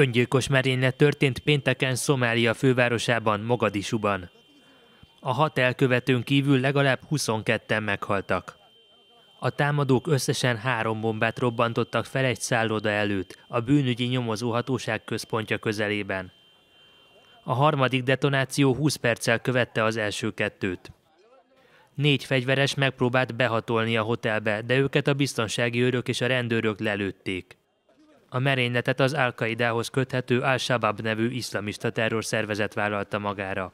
Öngyilkos merénylet történt pénteken Szomália fővárosában, Mogadisuban. A hat elkövetőn kívül legalább 22-en meghaltak. A támadók összesen három bombát robbantottak fel egy szálloda előtt, a bűnügyi nyomozóhatóság központja közelében. A harmadik detonáció 20 perccel követte az első kettőt. Négy fegyveres megpróbált behatolni a hotelbe, de őket a biztonsági őrök és a rendőrök lelőtték. A merényletet az al köthető al nevű iszlamista terrorszervezet vállalta magára.